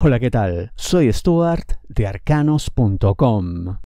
Hola, ¿qué tal? Soy Stuart de arcanos.com.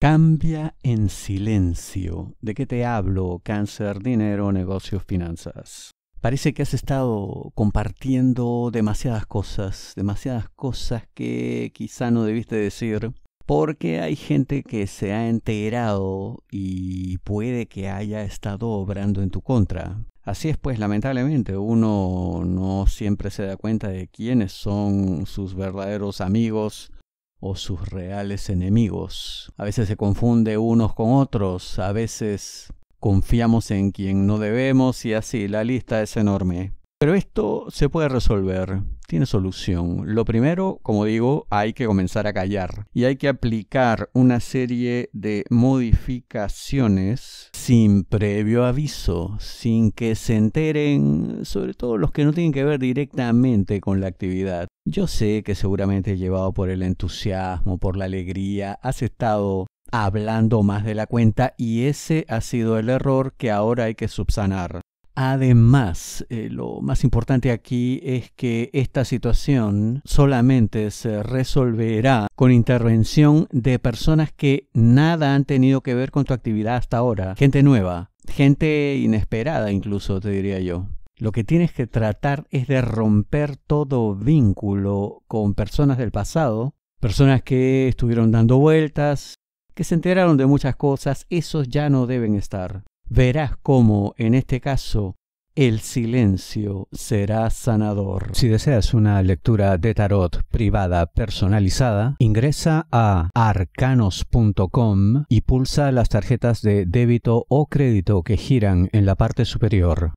Cambia en silencio. ¿De qué te hablo? Cáncer, dinero, negocios, finanzas. Parece que has estado compartiendo demasiadas cosas, demasiadas cosas que quizá no debiste decir, porque hay gente que se ha enterado y puede que haya estado obrando en tu contra. Así es, pues lamentablemente uno no siempre se da cuenta de quiénes son sus verdaderos amigos o sus reales enemigos. A veces se confunde unos con otros, a veces confiamos en quien no debemos y así la lista es enorme. Pero esto se puede resolver, tiene solución. Lo primero, como digo, hay que comenzar a callar y hay que aplicar una serie de modificaciones sin previo aviso, sin que se enteren, sobre todo los que no tienen que ver directamente con la actividad. Yo sé que seguramente llevado por el entusiasmo, por la alegría, has estado hablando más de la cuenta y ese ha sido el error que ahora hay que subsanar. Además, eh, lo más importante aquí es que esta situación solamente se resolverá con intervención de personas que nada han tenido que ver con tu actividad hasta ahora. Gente nueva, gente inesperada incluso, te diría yo. Lo que tienes que tratar es de romper todo vínculo con personas del pasado, personas que estuvieron dando vueltas, que se enteraron de muchas cosas, esos ya no deben estar verás cómo, en este caso, el silencio será sanador. Si deseas una lectura de tarot privada personalizada, ingresa a arcanos.com y pulsa las tarjetas de débito o crédito que giran en la parte superior.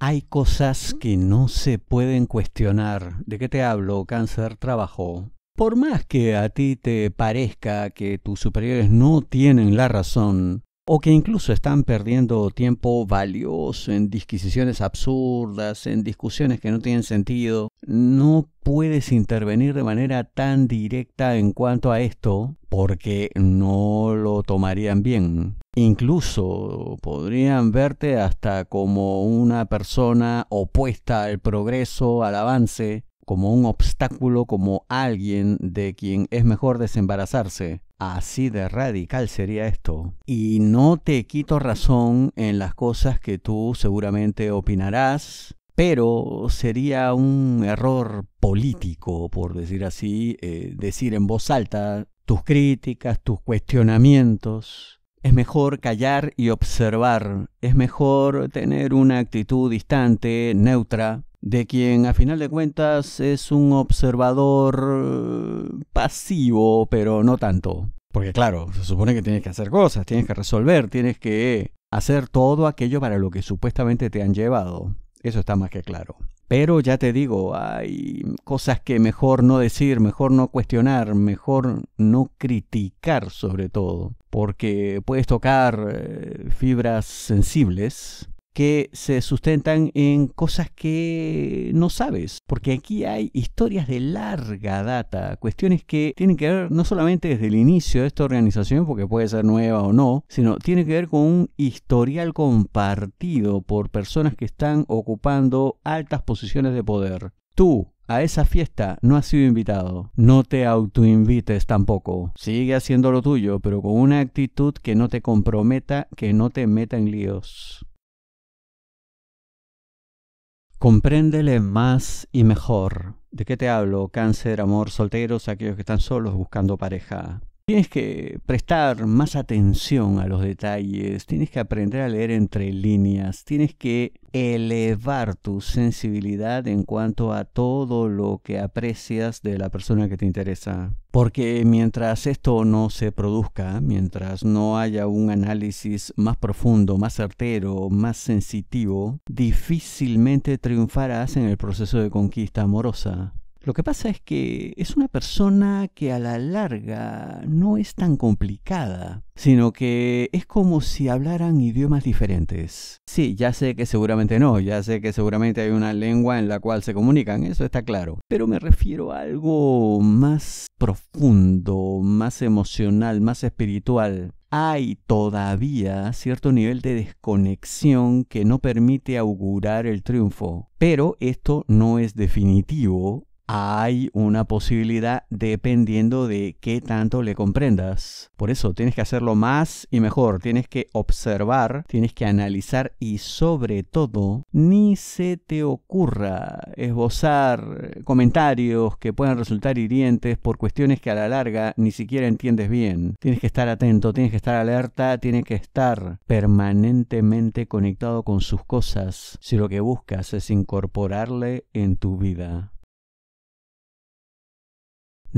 Hay cosas que no se pueden cuestionar. ¿De qué te hablo, cáncer trabajo? Por más que a ti te parezca que tus superiores no tienen la razón, o que incluso están perdiendo tiempo valioso en disquisiciones absurdas, en discusiones que no tienen sentido, no puedes intervenir de manera tan directa en cuanto a esto porque no lo tomarían bien. Incluso podrían verte hasta como una persona opuesta al progreso, al avance, como un obstáculo, como alguien de quien es mejor desembarazarse. Así de radical sería esto. Y no te quito razón en las cosas que tú seguramente opinarás, pero sería un error político, por decir así, eh, decir en voz alta tus críticas, tus cuestionamientos. Es mejor callar y observar, es mejor tener una actitud distante, neutra, de quien a final de cuentas es un observador eh, pasivo, pero no tanto. Porque claro, se supone que tienes que hacer cosas, tienes que resolver, tienes que hacer todo aquello para lo que supuestamente te han llevado. Eso está más que claro. Pero ya te digo, hay cosas que mejor no decir, mejor no cuestionar, mejor no criticar sobre todo, porque puedes tocar eh, fibras sensibles que se sustentan en cosas que no sabes, porque aquí hay historias de larga data, cuestiones que tienen que ver no solamente desde el inicio de esta organización, porque puede ser nueva o no, sino tiene que ver con un historial compartido por personas que están ocupando altas posiciones de poder. Tú, a esa fiesta no has sido invitado. No te autoinvites tampoco. Sigue haciendo lo tuyo, pero con una actitud que no te comprometa, que no te meta en líos. Compréndele más y mejor. ¿De qué te hablo? Cáncer, amor, solteros, aquellos que están solos buscando pareja. Tienes que prestar más atención a los detalles, tienes que aprender a leer entre líneas, tienes que elevar tu sensibilidad en cuanto a todo lo que aprecias de la persona que te interesa. Porque mientras esto no se produzca, mientras no haya un análisis más profundo, más certero, más sensitivo, difícilmente triunfarás en el proceso de conquista amorosa. Lo que pasa es que es una persona que a la larga no es tan complicada, sino que es como si hablaran idiomas diferentes. Sí, ya sé que seguramente no, ya sé que seguramente hay una lengua en la cual se comunican, eso está claro, pero me refiero a algo más profundo, más emocional, más espiritual hay todavía cierto nivel de desconexión que no permite augurar el triunfo. Pero esto no es definitivo hay una posibilidad dependiendo de qué tanto le comprendas. Por eso tienes que hacerlo más y mejor, tienes que observar, tienes que analizar y sobre todo, ni se te ocurra esbozar comentarios que puedan resultar hirientes por cuestiones que a la larga ni siquiera entiendes bien. Tienes que estar atento, tienes que estar alerta, tienes que estar permanentemente conectado con sus cosas si lo que buscas es incorporarle en tu vida.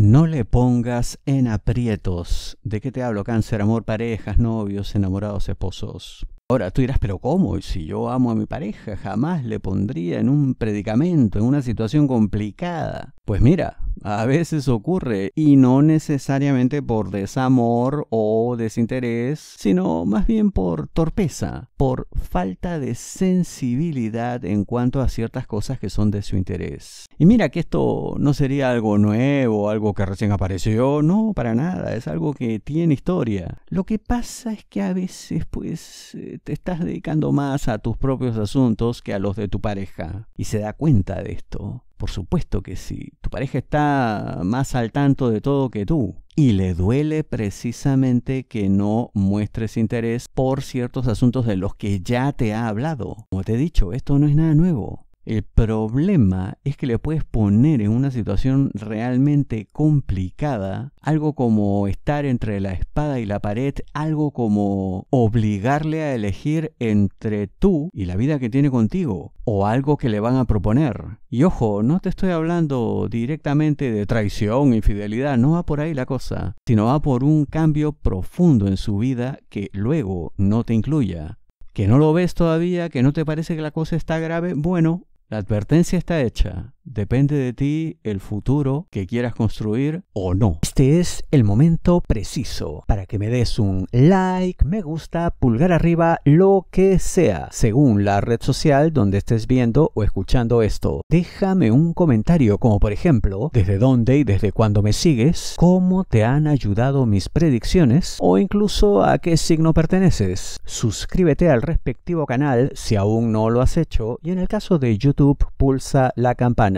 No le pongas en aprietos. ¿De qué te hablo? Cáncer, amor, parejas, novios, enamorados, esposos. Ahora tú dirás, pero ¿cómo? Y si yo amo a mi pareja, jamás le pondría en un predicamento, en una situación complicada. Pues mira, a veces ocurre y no necesariamente por desamor o desinterés, sino más bien por torpeza, por falta de sensibilidad en cuanto a ciertas cosas que son de su interés. Y mira que esto no sería algo nuevo, algo que recién apareció, no, para nada, es algo que tiene historia. Lo que pasa es que a veces pues eh, te estás dedicando más a tus propios asuntos que a los de tu pareja y se da cuenta de esto. Por supuesto que sí, tu pareja está más al tanto de todo que tú. Y le duele precisamente que no muestres interés por ciertos asuntos de los que ya te ha hablado. Como te he dicho, esto no es nada nuevo. El problema es que le puedes poner en una situación realmente complicada, algo como estar entre la espada y la pared, algo como obligarle a elegir entre tú y la vida que tiene contigo, o algo que le van a proponer. Y ojo, no te estoy hablando directamente de traición, infidelidad, no va por ahí la cosa, sino va por un cambio profundo en su vida que luego no te incluya que no lo ves todavía, que no te parece que la cosa está grave, bueno, la advertencia está hecha. Depende de ti el futuro que quieras construir o no. Este es el momento preciso para que me des un like, me gusta, pulgar arriba, lo que sea, según la red social donde estés viendo o escuchando esto. Déjame un comentario como por ejemplo, desde dónde y desde cuándo me sigues, cómo te han ayudado mis predicciones o incluso a qué signo perteneces. Suscríbete al respectivo canal si aún no lo has hecho y en el caso de YouTube pulsa la campana